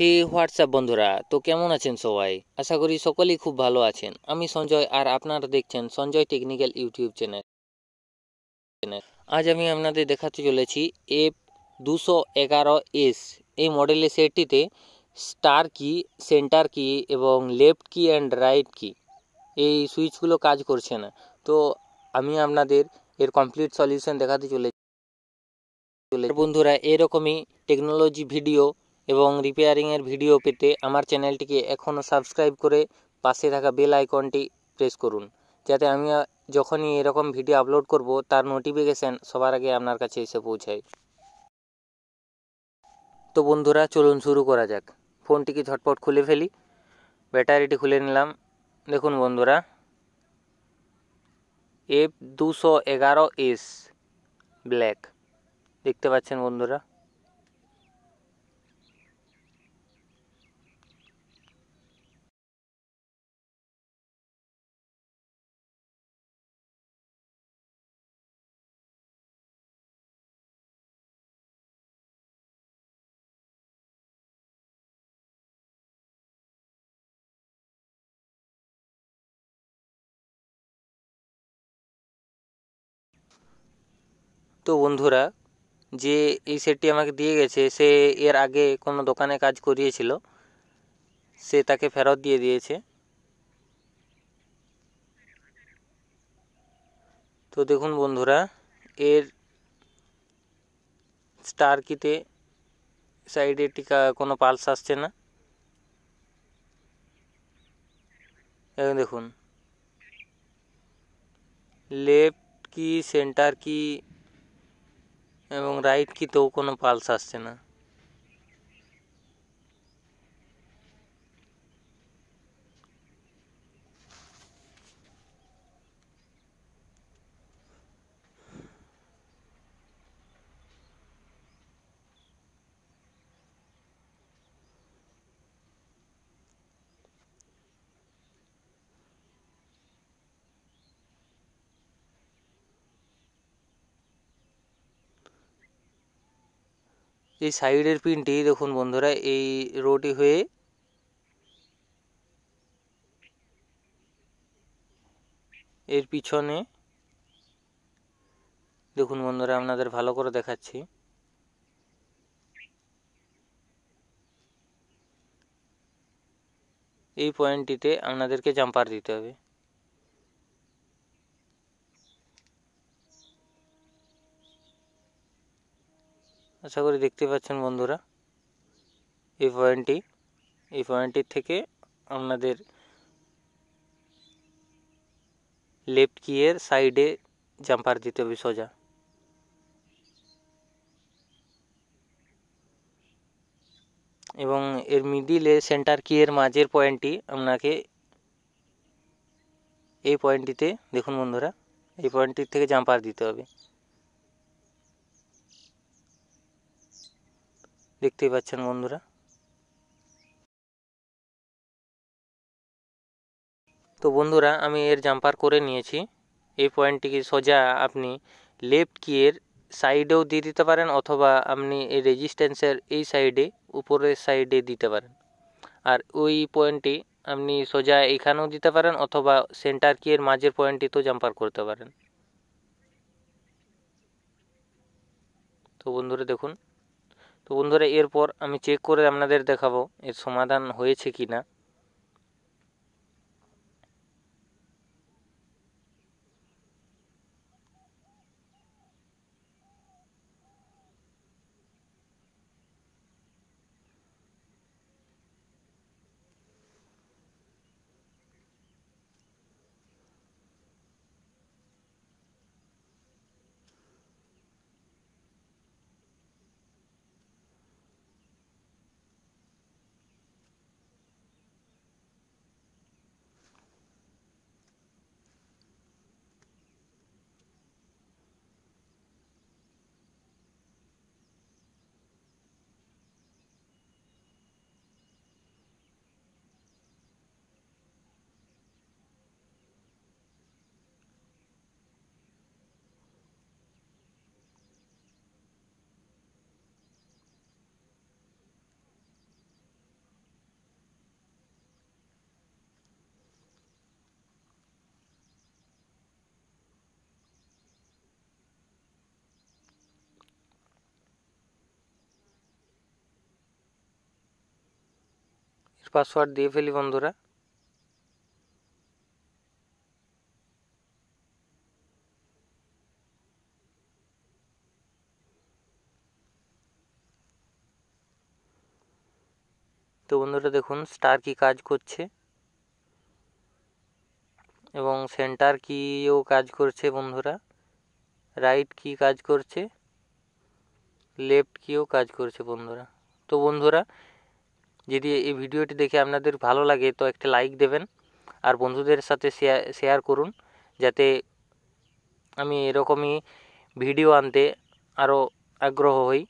হে WhatsApp বন্ধুরা তো কেমন আছেন সবাই আশা করি সকলেই খুব ভালো আছেন আমি সঞ্জয় আর আপনারা দেখছেন সঞ্জয় টেকনিক্যাল ইউটিউব চ্যানেল আজ আমি আপনাদের দেখাতে চলেছি এফ দুশো এগারো এস এই মডেলের সেটটিতে স্টার কি সেন্টার কি এবং লেফট কি অ্যান্ড রাইট কি এই সুইচগুলো কাজ করছে না তো আমি আপনাদের এর কমপ্লিট সলিউশন দেখাতে চলেছি বন্ধুরা এরকমই টেকনোলজি ভিডিও এবং রিপেয়ারিংয়ের ভিডিও পেতে আমার চ্যানেলটিকে এখনও সাবস্ক্রাইব করে পাশে থাকা বেল আইকনটি প্রেস করুন যাতে আমি যখনই এরকম ভিডিও আপলোড করব তার নোটিফিকেশান সবার আগে আপনার কাছে এসে পৌঁছায় তো বন্ধুরা চলুন শুরু করা যাক ফোনটিকে ঝটপট খুলে ফেলি ব্যাটারিটি খুলে নিলাম দেখুন বন্ধুরা এফ দুশো এগারো এস ব্ল্যাক দেখতে পাচ্ছেন বন্ধুরা তো বন্ধুরা যে এই সেটটি আমাকে দিয়ে গেছে সে এর আগে কোনো দোকানে কাজ করিয়েছিল সে তাকে ফেরত দিয়ে দিয়েছে তো দেখুন বন্ধুরা এর স্টার কিতে সাইডে টিকা কোনো পালস আসছে না এবং দেখুন লেফট কি সেন্টার কি এবং রাইড কিতেও কোনো পালস আসছে না এই সাইডের পিনটি দেখুন বন্ধুরা এই রোটি হয়ে এর পিছনে দেখুন বন্ধুরা আপনাদের ভালো করে দেখাচ্ছি এই পয়েন্টটিতে আপনাদেরকে জাম্পার দিতে হবে আশা করি দেখতে পাচ্ছেন বন্ধুরা এই পয়েন্টটি এই পয়েন্টটির থেকে আপনাদের লেফট কিয়ের সাইডে জাম্পার দিতে হবে সোজা এবং এর মিডিলে সেন্টার কিয়ের মাঝের পয়েন্টটি আপনাকে এই পয়েন্টটিতে দেখুন বন্ধুরা এই পয়েন্টটির থেকে জাম্পার দিতে হবে দেখতেই পাচ্ছেন বন্ধুরা তো বন্ধুরা আমি এর জাম্পার করে নিয়েছি এই পয়েন্টটিকে সোজা আপনি লেফট কিয়ের সাইডেও দিয়ে দিতে পারেন অথবা আপনি এই রেজিস্ট্যান্সের এই সাইডে উপরের সাইডে দিতে পারেন আর ওই পয়েন্টটি আপনি সোজা এখানেও দিতে পারেন অথবা সেন্টার কিয়ের মাঝের পয়েন্টটিতেও জাম্পার করতে পারেন তো বন্ধুরা দেখুন তো বন্ধুরা এরপর আমি চেক করে আপনাদের দেখাবো এর সমাধান হয়েছে কি না পাসওয়ার্ড দিয়ে ফেলি বন্ধুরা তো বন্ধুরা দেখুন স্টার কি কাজ করছে এবং সেন্টার কিও কাজ করছে বন্ধুরা রাইট কি কাজ করছে লেফট কিও কাজ করছে বন্ধুরা তো বন্ধুরা যদি এই ভিডিওটি দেখে আপনাদের ভালো লাগে তো একটা লাইক দেবেন আর বন্ধুদের সাথে শেয়ার শেয়ার করুন যাতে আমি এরকমই ভিডিও আনতে আরও আগ্রহ হই